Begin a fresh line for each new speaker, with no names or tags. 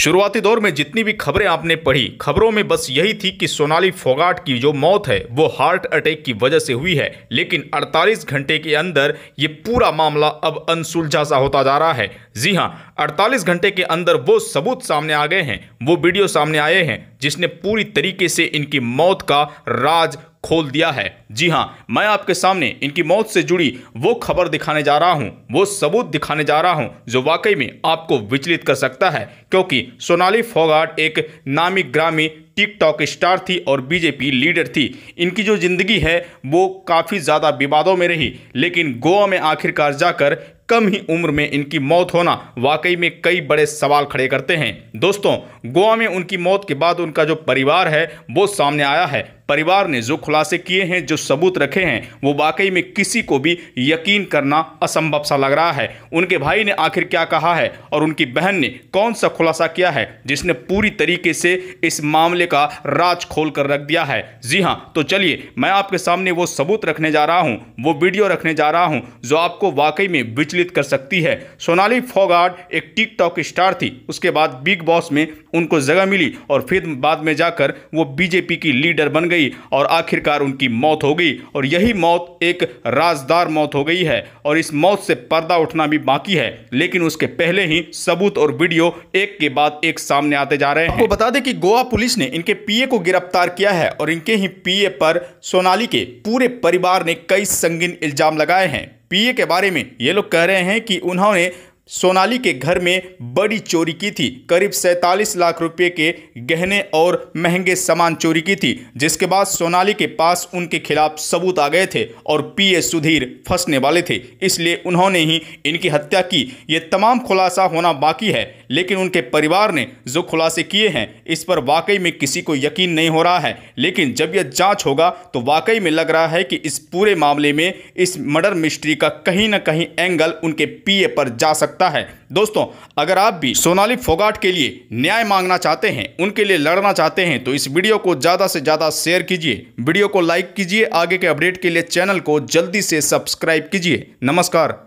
शुरुआती दौर में जितनी भी खबरें आपने पढ़ी खबरों में बस यही थी कि सोनाली फोगाट की जो मौत है वो हार्ट अटैक की वजह से हुई है लेकिन 48 घंटे के अंदर ये पूरा मामला अब अनसुलझा सा होता जा रहा है जी हाँ 48 घंटे के अंदर वो सबूत सामने आ गए हैं वो वीडियो सामने आए हैं जिसने पूरी तरीके से इनकी मौत का राज खोल दिया है जी हाँ मैं आपके सामने इनकी मौत से जुड़ी वो खबर दिखाने जा रहा हूँ वो सबूत दिखाने जा रहा हूँ जो वाकई में आपको विचलित कर सकता है क्योंकि सोनाली फोगाट एक नामी ग्रामी टिकटॉक स्टार थी और बीजेपी लीडर थी इनकी जो जिंदगी है वो काफ़ी ज़्यादा विवादों में रही लेकिन गोवा में आखिरकार जाकर कम ही उम्र में इनकी मौत होना वाकई में कई बड़े सवाल खड़े करते हैं दोस्तों गोवा में उनकी मौत के बाद उनका जो परिवार है वो सामने आया है परिवार ने जो खुलासे किए हैं जो सबूत रखे हैं वो वाकई में किसी को भी यकीन करना असंभव सा लग रहा है उनके भाई ने आखिर क्या कहा है और उनकी बहन ने कौन सा खुलासा किया है जिसने पूरी तरीके से इस मामले का राज खोल कर रख दिया है जी हाँ तो चलिए मैं आपके सामने वो सबूत रखने जा रहा हूँ वो वीडियो रखने जा रहा हूँ जो आपको वाकई में विचलित कर सकती है सोनाली फोगाड एक टिकटॉक स्टार थी उसके बाद बिग बॉस में उनको जगह मिली और फिर बाद में जाकर वो बीजेपी की लीडर बन गई गई और आखिरकार उनकी मौत हो गई और यही मौत एक राजदार मौत हो गई है और इस मौत से पर्दा उठना भी बाकी है लेकिन उसके पहले ही सबूत और वीडियो एक के बाद एक सामने आते जा रहे हैं आपको बता दें कि गोवा पुलिस ने इनके पीए को गिरफ्तार किया है और इनके ही पीए पर सोनाली के पूरे परिवार ने कई संगीन इल्जाम लगाए हैं पीए के बारे में ये लोग कह रहे हैं कि उन्होंने सोनाली के घर में बड़ी चोरी की थी करीब सैंतालीस लाख रुपए के गहने और महंगे सामान चोरी की थी जिसके बाद सोनाली के पास उनके खिलाफ सबूत आ गए थे और पीए सुधीर फंसने वाले थे इसलिए उन्होंने ही इनकी हत्या की ये तमाम खुलासा होना बाकी है लेकिन उनके परिवार ने जो खुलासे किए हैं इस पर वाकई में किसी को यकीन नहीं हो रहा है लेकिन जब यह जांच होगा तो वाकई में लग रहा है कि इस पूरे मामले में इस मर्डर मिस्ट्री का कहीं ना कहीं एंगल उनके पीए पर जा सकता है दोस्तों अगर आप भी सोनाली फोगाट के लिए न्याय मांगना चाहते हैं उनके लिए लड़ना चाहते हैं तो इस वीडियो को ज़्यादा से ज़्यादा शेयर कीजिए वीडियो को लाइक कीजिए आगे के अपडेट के लिए चैनल को जल्दी से सब्सक्राइब कीजिए नमस्कार